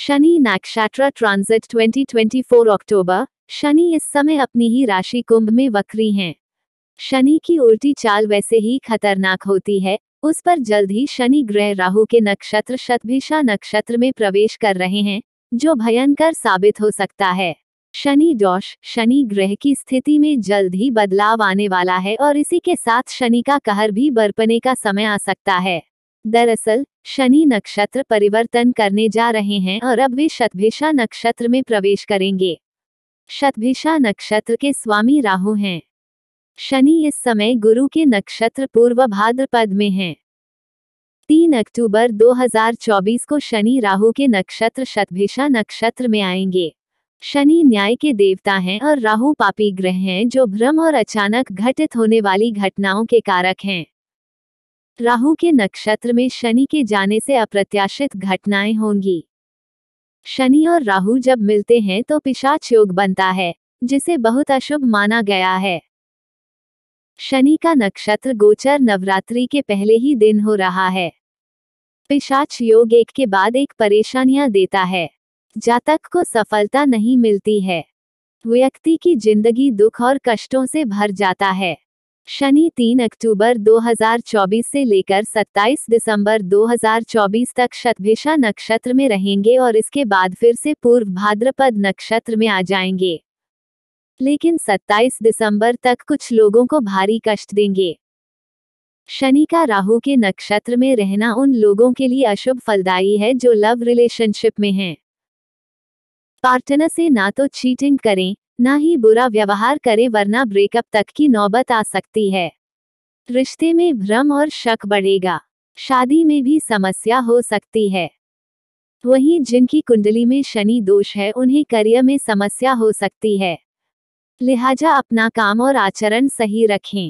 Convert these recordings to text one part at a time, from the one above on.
शनि नक्षत्र ट्रांजिट 2024 अक्टूबर शनि इस समय अपनी ही राशि कुंभ में वक्री हैं शनि की उल्टी चाल वैसे ही खतरनाक होती है उस पर जल्द ही शनि ग्रह राहु के नक्षत्र शतभिषा नक्षत्र में प्रवेश कर रहे हैं जो भयंकर साबित हो सकता है शनि दोष शनि ग्रह की स्थिति में जल्द ही बदलाव आने वाला है और इसी के साथ शनि का कहर भी बरपने का समय आ सकता है दरअसल शनि नक्षत्र परिवर्तन करने जा रहे हैं और अब वे शतभिषा नक्षत्र में प्रवेश करेंगे शतभिषा नक्षत्र के स्वामी राहु हैं शनि इस समय गुरु के नक्षत्र पूर्व भाद्रपद में हैं तीन अक्टूबर 2024 को शनि राहु के नक्षत्र शतभिषा नक्षत्र में आएंगे शनि न्याय के देवता हैं और राहु पापी ग्रह हैं जो भ्रम और अचानक घटित होने वाली घटनाओं के कारक हैं राहु के नक्षत्र में शनि के जाने से अप्रत्याशित घटनाएं होंगी शनि और राहु जब मिलते हैं तो पिशाच योग बनता है जिसे बहुत अशुभ माना गया है शनि का नक्षत्र गोचर नवरात्रि के पहले ही दिन हो रहा है पिशाच योग एक के बाद एक परेशानियां देता है जातक को सफलता नहीं मिलती है व्यक्ति की जिंदगी दुख और कष्टों से भर जाता है शनि 3 अक्टूबर 2024 से लेकर 27 दिसंबर 2024 तक शतभिषा नक्षत्र में रहेंगे और इसके बाद फिर से पूर्व भाद्रपद नक्षत्र में आ जाएंगे लेकिन 27 दिसंबर तक कुछ लोगों को भारी कष्ट देंगे शनि का राहु के नक्षत्र में रहना उन लोगों के लिए अशुभ फलदायी है जो लव रिलेशनशिप में हैं। पार्टनर से ना तो चीटिंग करें ना ही बुरा व्यवहार करे वरना ब्रेकअप तक की नौबत आ सकती है रिश्ते में भ्रम और शक बढ़ेगा शादी में भी समस्या हो सकती है वहीं जिनकी कुंडली में शनि दोष है उन्हें करियर में समस्या हो सकती है लिहाजा अपना काम और आचरण सही रखें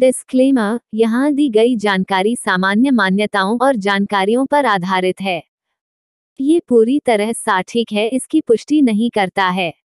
डिस्क्लेमर यहाँ दी गई जानकारी सामान्य मान्यताओं और जानकारियों पर आधारित है ये पूरी तरह साठिक है इसकी पुष्टि नहीं करता है